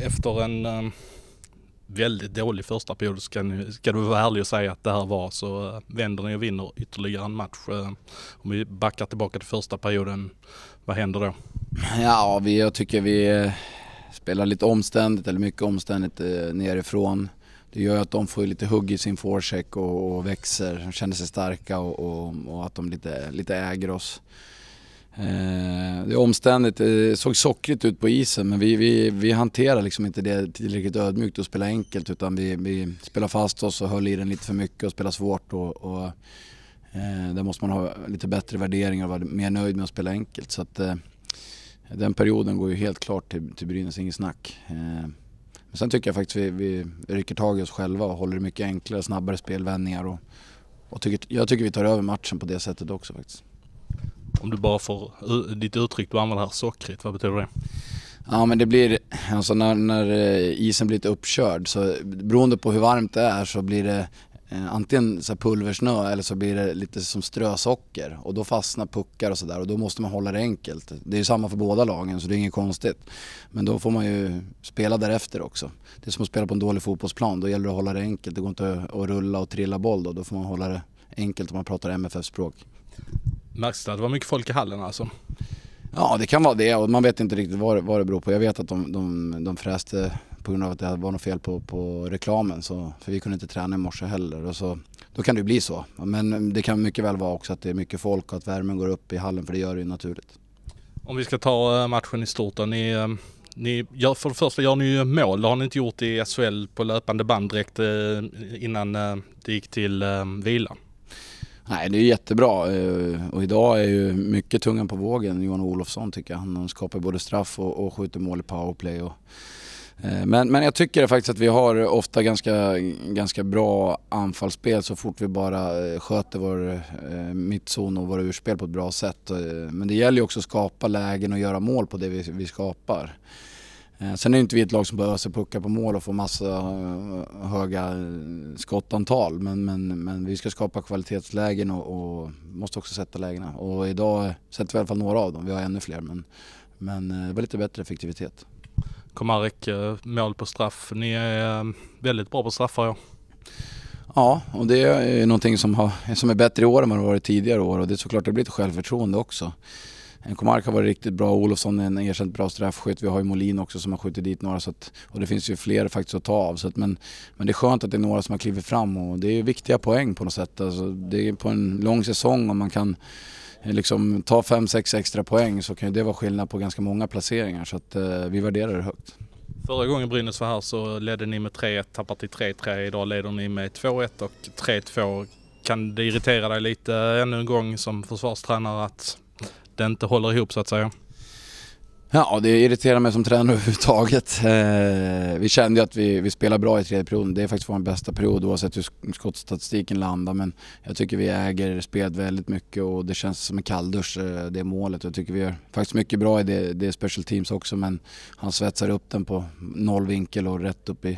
efter en um, väldigt dålig första period så kan, ska du vara ärlig och säga att det här var så uh, vänder ni och vinner ytterligare en match. Uh, om vi backar tillbaka till första perioden, vad händer då? Ja, vi, jag tycker vi spelar lite omständigt, eller mycket omständigt eh, nerifrån. Det gör att de får lite hugg i sin forecheck och, och växer, känner sig starka och, och, och att de lite, lite äger oss. Eh, det är omständigt, eh, det såg sockrigt ut på isen men vi, vi, vi hanterar liksom inte det tillräckligt ödmjukt och spelar enkelt utan vi, vi spelar fast oss och höll i den lite för mycket och spelade svårt. Och, och eh, där måste man ha lite bättre värderingar och vara mer nöjd med att spela enkelt. Så att, eh, den perioden går ju helt klart till, till Brynäs, inget snack. Eh, men sen tycker jag faktiskt vi, vi rycker tag i oss själva och håller mycket enklare, snabbare spelvändningar. Och, och tycker, jag tycker vi tar över matchen på det sättet också faktiskt om du bara får ditt uttryck du använder här, sockrigt, vad betyder det? Ja men det blir, alltså när, när eh, isen blir lite uppkörd så beroende på hur varmt det är så blir det eh, antingen så pulversnö eller så blir det lite som strösocker och då fastnar puckar och sådär och då måste man hålla det enkelt. Det är ju samma för båda lagen så det är inget konstigt. Men då får man ju spela därefter också. Det är som att spela på en dålig fotbollsplan, då gäller det att hålla det enkelt. Det går inte att rulla och trilla boll då, då får man hålla det enkelt om man pratar MFF-språk. Märks det att det var mycket folk i hallen alltså. Ja det kan vara det och man vet inte riktigt vad, vad det beror på. Jag vet att de, de, de fräste på grund av att det var något fel på, på reklamen. Så, för vi kunde inte träna i morse heller. Och så, då kan det ju bli så. Men det kan mycket väl vara också att det är mycket folk och att värmen går upp i hallen för det gör det ju naturligt. Om vi ska ta eh, matchen i stort då. Ni, eh, ni, gör, för det första gör ni ju mål. Det har ni inte gjort i SHL på löpande band direkt eh, innan det gick till vila. Nej, det är jättebra eh, och idag är ju mycket tungan på vågen, Johan Olofsson tycker jag. Han skapar både straff och, och skjuter mål i powerplay. Och, eh, men, men jag tycker faktiskt att vi har ofta ganska, ganska bra anfallsspel så fort vi bara eh, sköter vår mittzon och våra urspel på ett bra sätt. Men det gäller ju också att skapa lägen och göra mål på det vi, vi skapar. Eh, sen är ju inte vi ett lag som behöver öser puckar på mål och få massa eh, höga eh, skottantal. Men, men, men vi ska skapa kvalitetslägen och, och måste också sätta lägena. Och idag sätter vi i alla fall några av dem. Vi har ännu fler. Men, men det var lite bättre effektivitet. Komarek, mål på straff. Ni är väldigt bra på straffar ja. Ja, och det är någonting som, har, som är bättre i år än vad det varit tidigare år. Och det är såklart det blir ett självförtroende också. Komark har varit riktigt bra, Olofsson är en erkänt bra straffskytt. Vi har ju Molin också som har skjutit dit några så att, och det finns ju fler faktiskt att ta av. Så att, men, men det är skönt att det är några som har klivit fram och det är ju viktiga poäng på något sätt. Alltså, det är på en lång säsong om man kan eh, liksom, ta 5-6 extra poäng så kan ju det vara skillnad på ganska många placeringar så att, eh, vi värderar det högt. Förra gången Brynäs var här så ledde ni med 3-1, tappade till 3-3. Idag leder ni med 2-1 och 3-2. Kan det irritera dig lite ännu en gång som försvarstränare att det inte håller ihop så att säga. Ja, det irriterar mig som tränare överhuvudtaget. Eh, vi kände ju att vi, vi spelar bra i tredje perioden. Det är faktiskt vår bästa period oavsett hur skottstatistiken landar. Men jag tycker vi äger spelet väldigt mycket och det känns som en kalldusch, eh, det målet. Jag tycker vi gör faktiskt mycket bra i det, det är special teams också. Men han svetsar upp den på noll vinkel och rätt upp i,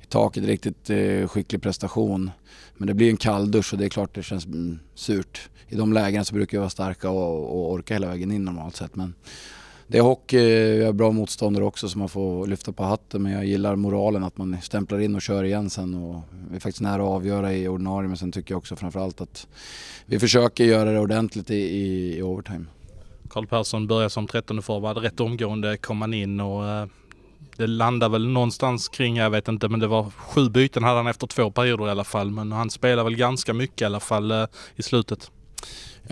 i taket. Riktigt eh, skicklig prestation. Men det blir en kalldusch och det är klart det känns mm, surt. I de lägena så brukar vi vara starka och, och orka hela vägen in normalt sett. Men det är hockey, vi har bra motståndare också som man får lyfta på hatten men jag gillar moralen att man stämplar in och kör igen sen och vi är faktiskt nära att avgöra i ordinarie men sen tycker jag också framförallt att vi försöker göra det ordentligt i, i, i overtime. Karl Persson började som 13 forward, rätt omgående kom han in och eh, det landade väl någonstans kring, jag vet inte, men det var sju byten hade han efter två perioder i alla fall. Men han spelar väl ganska mycket i alla fall eh, i slutet.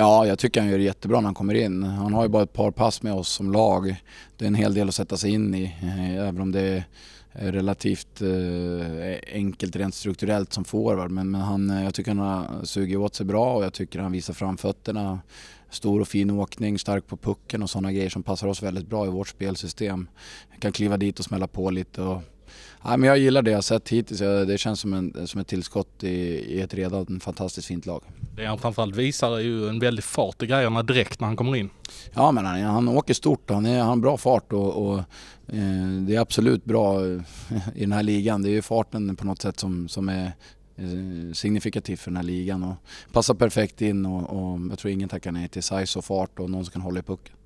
Ja, jag tycker han gör det jättebra när han kommer in. Han har ju bara ett par pass med oss som lag. Det är en hel del att sätta sig in i, eh, även om det är relativt eh, enkelt rent strukturellt som forward. Men, men han, eh, jag tycker han har sugit åt sig bra och jag tycker han visar framfötterna. Stor och fin åkning, stark på pucken och sådana grejer som passar oss väldigt bra i vårt spelsystem. Jag kan kliva dit och smälla på lite. Och, ja, men jag gillar det jag sett hittills. Det känns som, en, som ett tillskott i, i ett redan fantastiskt fint lag. Det han framförallt visar är ju en väldig fart i grejerna direkt när han kommer in. Ja, men han, han åker stort. Han, är, han har bra fart och, och eh, det är absolut bra eh, i den här ligan. Det är ju farten på något sätt som, som är eh, signifikativ för den här ligan och passar perfekt in och, och jag tror ingen tackar nej till size och fart och någon som kan hålla i pucken.